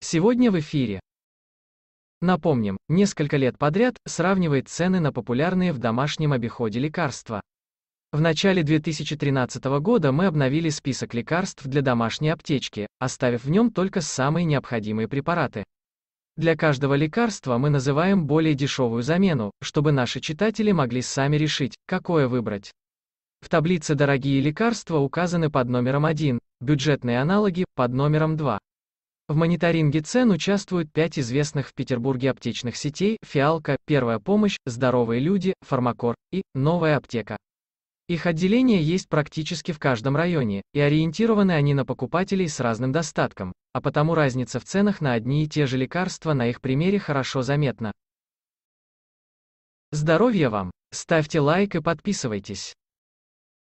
Сегодня в эфире. Напомним, несколько лет подряд сравнивает цены на популярные в домашнем обиходе лекарства. В начале 2013 года мы обновили список лекарств для домашней аптечки, оставив в нем только самые необходимые препараты. Для каждого лекарства мы называем более дешевую замену, чтобы наши читатели могли сами решить, какое выбрать. В таблице «Дорогие лекарства» указаны под номером 1, бюджетные аналоги – под номером 2. В мониторинге цен участвуют пять известных в Петербурге аптечных сетей «Фиалка», «Первая помощь», «Здоровые люди», «Фармакор» и «Новая аптека». Их отделения есть практически в каждом районе, и ориентированы они на покупателей с разным достатком, а потому разница в ценах на одни и те же лекарства на их примере хорошо заметна. Здоровья вам! Ставьте лайк и подписывайтесь.